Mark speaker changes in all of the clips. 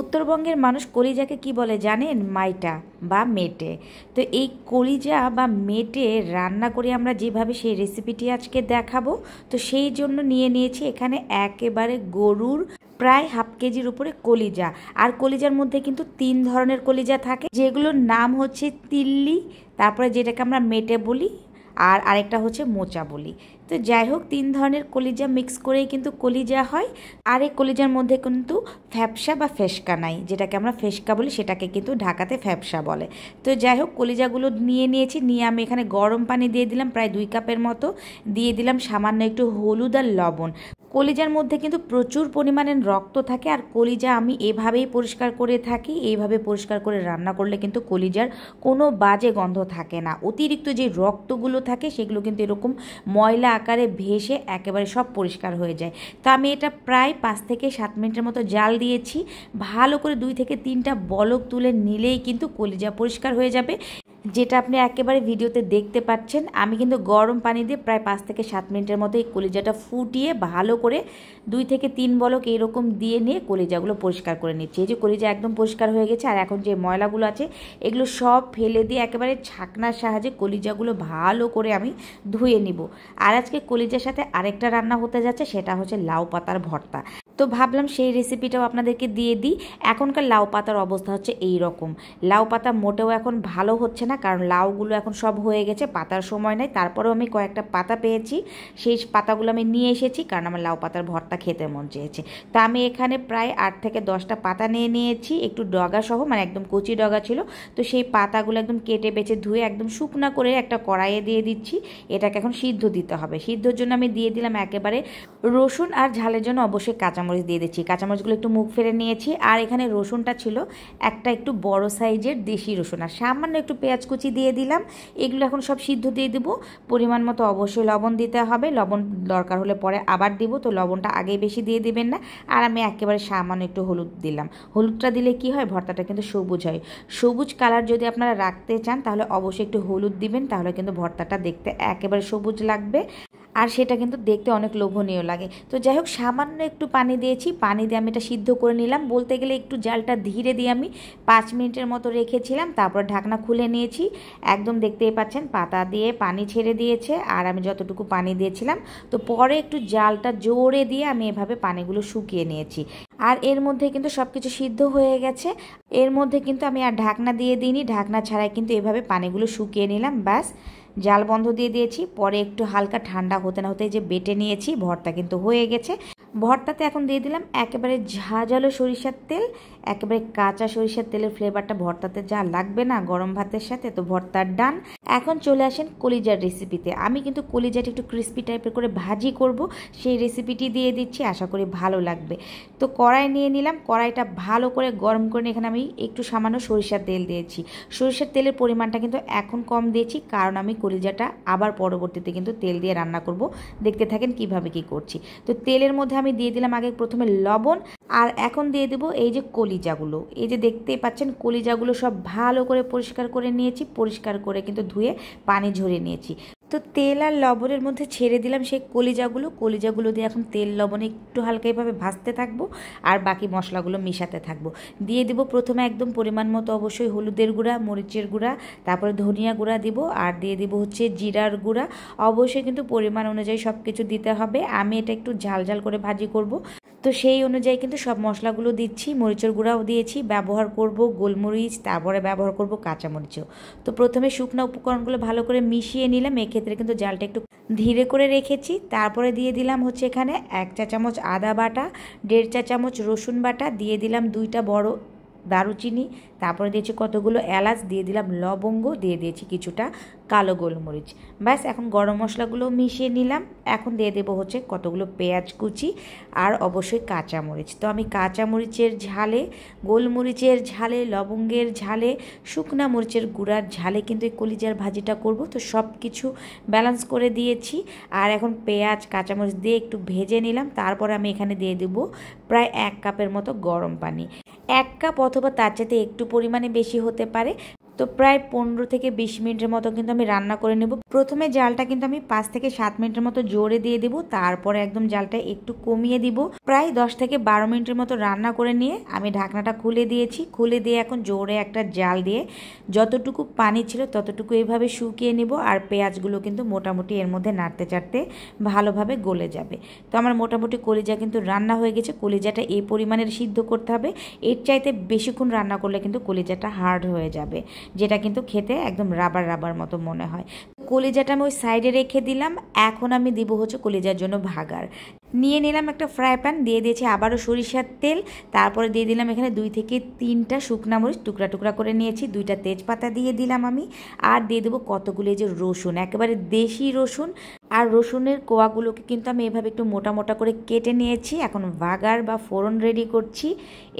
Speaker 1: উত্তরবঙ্গের মানুষ কলিজাকে কি বলে জানেন মাইটা বা মেটে তো এই কলিজা বা মেটে রান্না করে আমরা যেভাবে সেই রেসিপিটি আজকে দেখাবো তো সেই জন্য নিয়ে নিয়েছি এখানে একেবারে গরুর প্রায় হাফ কেজির উপরে কলিজা আর কলিজার মধ্যে কিন্তু তিন ধরনের কলিজা থাকে যেগুলোর নাম হচ্ছে তিল্লি তারপরে যেটাকে আমরা মেটে বলি আর আরেকটা হচ্ছে মোচা বলি তো যাই হোক তিন ধরনের কলিজা মিক্স করেই কিন্তু কলিজা হয় আর এই কলিজার মধ্যে কিন্তু ফ্যাপসা বা ফেসকা নাই যেটাকে আমরা ফেসকা বলি সেটাকে কিন্তু ঢাকাতে ফ্যাপসা বলে তো যাই হোক কলিজাগুলো নিয়ে নিয়েছি নিয়ে আমি এখানে গরম পানি দিয়ে দিলাম প্রায় দুই কাপের মতো দিয়ে দিলাম সামান্য একটু হলুদ আর লবণ কলিজার মধ্যে কিন্তু প্রচুর পরিমাণে রক্ত থাকে আর কলিজা আমি এভাবেই পরিষ্কার করে থাকি এইভাবে পরিষ্কার করে রান্না করলে কিন্তু কলিজার কোনো বাজে গন্ধ থাকে না অতিরিক্ত যে রক্তগুলো থাকে সেগুলো কিন্তু এরকম ময়লা আকারে ভেসে একেবারে সব পরিষ্কার হয়ে যায় তা আমি এটা প্রায় পাঁচ থেকে সাত মিনিটের মতো জাল দিয়েছি ভালো করে দুই থেকে তিনটা বলক তুলে নিলেই কিন্তু কলিজা পরিষ্কার হয়ে যাবে যেটা আপনি একেবারে ভিডিওতে দেখতে পাচ্ছেন আমি কিন্তু গরম পানি দিয়ে প্রায় পাঁচ থেকে সাত মিনিটের মতো এই কলিজাটা ফুটিয়ে ভালো করে দুই থেকে তিন বলক এরকম দিয়ে নিয়ে কলিজাগুলো পরিষ্কার করে নিচ্ছি এই যে কলিজা একদম পরিষ্কার হয়ে গেছে আর এখন যে ময়লাগুলো আছে এগুলো সব ফেলে দিয়ে একেবারে ছাকনার সাহায্যে কলিজাগুলো ভালো করে আমি ধুয়ে নিব আর আজকে কলিজার সাথে আরেকটা রান্না হতে যাচ্ছে সেটা হচ্ছে লাউ পাতার ভর্তা তো ভাবলাম সেই রেসিপিটাও আপনাদেরকে দিয়ে দিই এখনকার লাউ পাতার অবস্থা হচ্ছে এই রকম লাউ পাতা মোটেও এখন ভালো হচ্ছে না কারণ লাউগুলো এখন সব হয়ে গেছে পাতার সময় নেই তারপরেও আমি কয়েকটা পাতা পেয়েছি সেই পাতাগুলো আমি নিয়ে এসেছি কারণ আমার লাউ পাতার ভর্তা খেতে মন চেয়েছে তো আমি এখানে প্রায় আট থেকে দশটা পাতা নিয়ে নিয়েছি একটু ডগা সহ মানে একদম কচি ডগা ছিল তো সেই পাতাগুলো একদম কেটে বেছে ধুয়ে একদম শুকনা করে একটা কড়াইয়ে দিয়ে দিচ্ছি এটাকে এখন সিদ্ধ দিতে হবে সিদ্ধর জন্য আমি দিয়ে দিলাম একেবারে রসুন আর ঝালের জন্য অবশ্যই কাঁচামরিচ দিয়ে দিচ্ছি কাঁচামরিচগুলো একটু মুখ ফেরে নিয়েছি আর এখানে রসুনটা ছিল একটা একটু বড় সাইজের দেশি রসুন আর সামান্য একটু পেঁয়াজ পেঁয়াজ কুচি দিয়ে দিলাম এগুলো এখন সব সিদ্ধ দিয়ে দেবো পরিমাণ মতো অবশ্যই লবণ দিতে হবে লবণ দরকার হলে পরে আবার দিব তো লবণটা আগেই বেশি দিয়ে দেবেন না আর আমি একেবারে সামান্য একটু হলুদ দিলাম হলুদটা দিলে কি হয় ভর্তাটা কিন্তু সবুজ হয় সবুজ কালার যদি আপনারা রাখতে চান তাহলে অবশ্যই একটু হলুদ দিবেন তাহলে কিন্তু ভর্তাটা দেখতে একেবারে সবুজ লাগবে আর সেটা কিন্তু দেখতে অনেক লোভনীয় লাগে তো যাই হোক সামান্য একটু পানি দিয়েছি পানি দিয়ে আমি এটা সিদ্ধ করে নিলাম বলতে গেলে একটু জালটা ধীরে দিয়ে আমি পাঁচ মিনিটের মতো রেখেছিলাম তারপর ঢাকনা খুলে নিয়েছি একদম দেখতেই পাচ্ছেন পাতা দিয়ে পানি ছেড়ে দিয়েছে আর আমি যতটুকু পানি দিয়েছিলাম তো পরে একটু জালটা জোরে দিয়ে আমি এভাবে পানিগুলো শুকিয়ে নিয়েছি আর এর মধ্যে কিন্তু সব কিছু সিদ্ধ হয়ে গেছে এর মধ্যে কিন্তু আমি আর ঢাকনা দিয়ে দিইনি ঢাকনা ছাড়াই কিন্তু এভাবে পানিগুলো শুকিয়ে নিলাম ব্যাস জাল বন্ধ দিয়ে দিয়েছি পরে একটু হালকা ঠান্ডা হতে না হতে যে বেটে নিয়েছি ভর্তা কিন্তু হয়ে গেছে ভর্তাতে এখন দিয়ে দিলাম একেবারে ঝাঁঝালো সরিষার তেল একেবারে কাঁচা সরিষার তেলের ফ্লেভারটা ভর্তাতে যা লাগবে না গরম ভাতের সাথে তো ভর্তার ডান এখন চলে আসেন কলিজার রেসিপিতে আমি কিন্তু কলিজাটা একটু ক্রিস্পি টাইপের করে ভাজি করব সেই রেসিপিটি দিয়ে দিচ্ছি আশা করি ভালো লাগবে তো কড়াই নিয়ে নিলাম কড়াইটা ভালো করে গরম করে এখানে আমি একটু সামান্য সরিষার তেল দিয়েছি সরিষার তেলের পরিমাণটা কিন্তু এখন কম দিয়েছি কারণ আমি কলিজাটা আবার পরবর্তীতে কিন্তু তেল দিয়ে রান্না করব দেখতে থাকেন কিভাবে কি করছি তো তেলের মধ্যে আমি দিয়ে দিলাম আগে প্রথমে লবণ আর এখন দিয়ে দেব এই যে কলিজাগুলো এই যে দেখতে পাচ্ছেন কলিজাগুলো সব ভালো করে পরিষ্কার করে নিয়েছি পরিষ্কার করে কিন্তু ধুয়ে পানি ঝরিয়ে নিয়েছি তো তেল আর লবণের মধ্যে ছেড়ে দিলাম সেই কলিজাগুলো কলিজাগুলো দিয়ে এখন তেল লবণে একটু হালকা এভাবে ভাজতে থাকবো আর বাকি মশলাগুলো মিশাতে থাকবো দিয়ে দিব প্রথমে একদম পরিমাণ মতো অবশ্যই হলুদের গুঁড়া মরিচের গুঁড়া তারপরে ধনিয়া গুঁড়া দিব আর দিয়ে দিব হচ্ছে জিরার গুঁড়া অবশ্যই কিন্তু পরিমাণ অনুযায়ী সব কিছু দিতে হবে আমি এটা একটু ঝাল ঝাল করে ভাজি করব তো সেই অনুযায়ী কিন্তু সব মশলাগুলো দিচ্ছি মরিচের গুঁড়াও দিয়েছি ব্যবহার করব গোলমরিচ তারপরে ব্যবহার করব কাঁচামরিচও তো প্রথমে শুকনো উপকরণগুলো ভালো করে মিশিয়ে নিলাম এক্ষেত্রে কিন্তু জালটা একটু ধীরে করে রেখেছি তারপরে দিয়ে দিলাম হচ্ছে এখানে এক চা চামচ আদা বাটা দেড় চা চামচ রসুন বাটা দিয়ে দিলাম দুইটা বড় দারুচিনি তারপরে দিয়েছি কতগুলো এলাচ দিয়ে দিলাম লবঙ্গ দিয়ে দিয়েছি কিছুটা কালো গোলমরিচ ব্যাস এখন গরম মশলাগুলো মিশিয়ে নিলাম এখন দিয়ে দেবো হচ্ছে কতগুলো পেঁয়াজ কুচি আর অবশ্যই কাঁচামরিচ তো আমি কাঁচামরিচের ঝালে গোলমরিচের ঝালে লবঙ্গের ঝালে শুকনা মরিচের গুঁড়ার ঝালে কিন্তু এই কলিজার ভাজিটা করব তো সব কিছু ব্যালেন্স করে দিয়েছি আর এখন পেঁয়াজ কাঁচামরিচ দিয়ে একটু ভেজে নিলাম তারপর আমি এখানে দিয়ে দেবো প্রায় এক কাপের মতো গরম পানি এক কাপ অথবা তার চাইতে একটু পরিমাণে বেশি হতে পারে তো প্রায় পনেরো থেকে বিশ মিনিটের মতো কিন্তু আমি রান্না করে নেব প্রথমে জালটা কিন্তু আমি পাঁচ থেকে সাত মিনিটের মতো জোরে দিয়ে দেবো তারপরে একদম জালটা একটু কমিয়ে দিব প্রায় দশ থেকে বারো মিনিটের মতো রান্না করে নিয়ে আমি ঢাকনাটা খুলে দিয়েছি খুলে দিয়ে এখন জোরে একটা জাল দিয়ে যতটুকু পানি ছিল ততটুকু এইভাবে শুকিয়ে নেব আর পেঁয়াজগুলো কিন্তু মোটামুটি এর মধ্যে নাড়তে চাড়তে ভালোভাবে গলে যাবে তো আমার মোটামুটি কলিজা কিন্তু রান্না হয়ে গেছে কলিজাটা এই পরিমাণের সিদ্ধ করতে হবে এর চাইতে বেশিক্ষণ রান্না করলে কিন্তু কলিজাটা হার্ড হয়ে যাবে যেটা কিন্তু খেতে একদম রাবার রাবার মতো মনে হয় কলিজাটা আমি ওই সাইডে রেখে দিলাম এখন আমি দিব হচ্ছে কলিজার জন্য ভাগার নিয়ে নিলাম একটা ফ্রাই প্যান দিয়ে দিয়েছি আবারও সরিষার তেল তারপরে দিয়ে দিলাম এখানে দুই থেকে তিনটা শুকনা মরিচ টুকরা টুকরা করে নিয়েছি দুইটা তেজপাতা দিয়ে দিলাম আমি আর দিয়ে দেবো কতগুলো যে রসুন একেবারে দেশি রসুন আর রসুনের কোয়াগুলোকে কিন্তু আমি এভাবে একটু মোটা মোটা করে কেটে নিয়েছি এখন ভাগার বা ফোড়ন রেডি করছি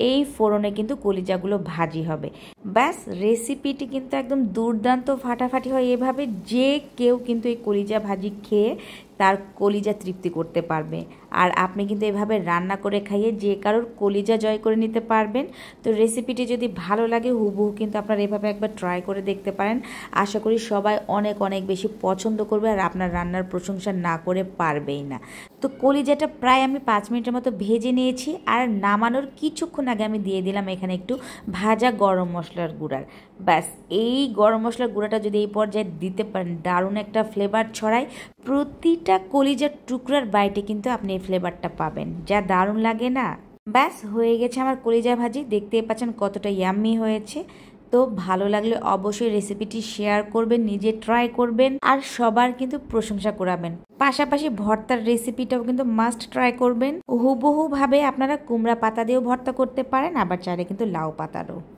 Speaker 1: এই ফোড়নে কিন্তু কলিজাগুলো ভাজি হবে ব্যাস রেসিপিটি কিন্তু একদম দুর্দান্ত ফাটাফাটি হয় এভাবে যে কেউ কিন্তু এই কলিজা ভাজি খেয়ে তার কলিজা তৃপ্তি করতে পারবে আর আপনি কিন্তু এভাবে রান্না করে খাইয়ে যে কারোর কলিজা জয় করে নিতে পারবেন তো রেসিপিটি যদি ভালো লাগে হুবহু কিন্তু আপনারা এভাবে একবার ট্রাই করে দেখতে পারেন আশা করি সবাই অনেক অনেক বেশি পছন্দ করবে আর আপনার রান্নার প্রশংসা না করে পারবেই না তো কলিজাটা প্রায় আমি পাঁচ মিনিটের মতো ভেজে নিয়েছি আর নামানোর কিছুক্ষণ আগে আমি দিয়ে দিলাম এখানে একটু ভাজা গরম মশলার গুঁড়ার ব্যাস এই গরম মশলার গুঁড়াটা যদি এই পর্যায়ে দিতে পারেন দারুণ একটা ফ্লেভার ছড়ায় প্রতিটা কলিজার টুকরার বাইটে কিন্তু আপনি এই ফ্লেভারটা পাবেন যা দারুণ লাগে না ব্যাস হয়ে গেছে আমার কলিজা ভাজি দেখতেই পাচ্ছেন কতটা ইয়াম্মি হয়েছে তো ভালো লাগলে অবশ্যই রেসিপিটি শেয়ার করবেন নিজে ট্রাই করবেন আর সবার কিন্তু প্রশংসা করাবেন পাশাপাশি ভর্তার রেসিপিটাও কিন্তু মাস্ট ট্রাই করবেন হুবহুভাবে আপনারা কুমড়া পাতা দিয়েও ভর্তা করতে পারেন আবার চাইলে কিন্তু লাউ পাতারও